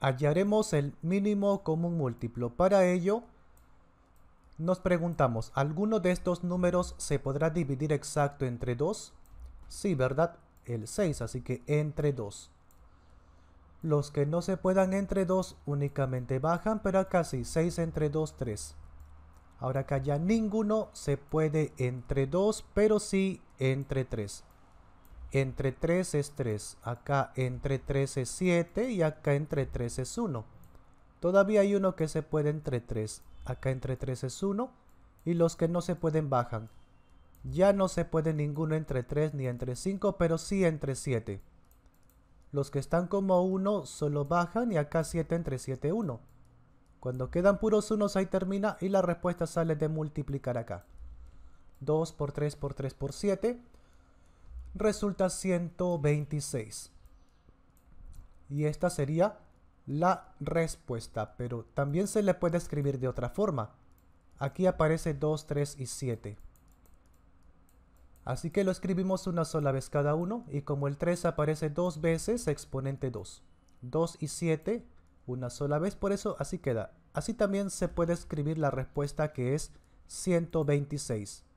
hallaremos el mínimo común múltiplo. Para ello, nos preguntamos, ¿alguno de estos números se podrá dividir exacto entre 2? Sí, ¿verdad? El 6, así que entre 2. Los que no se puedan entre 2 únicamente bajan, pero acá sí, 6 entre 2, 3. Ahora acá ya ninguno se puede entre 2, pero sí entre 3. Entre 3 es 3, acá entre 3 es 7 y acá entre 3 es 1. Todavía hay uno que se puede entre 3, acá entre 3 es 1 y los que no se pueden bajan. Ya no se puede ninguno entre 3 ni entre 5, pero sí entre 7. Los que están como 1 solo bajan y acá 7 entre 7, 1. Cuando quedan puros unos ahí termina y la respuesta sale de multiplicar acá. 2 por 3 por 3 por 7 resulta 126. Y esta sería la respuesta, pero también se le puede escribir de otra forma. Aquí aparece 2, 3 y 7. Así que lo escribimos una sola vez cada uno y como el 3 aparece dos veces, exponente 2. 2 y 7 una sola vez, por eso así queda. Así también se puede escribir la respuesta que es 126.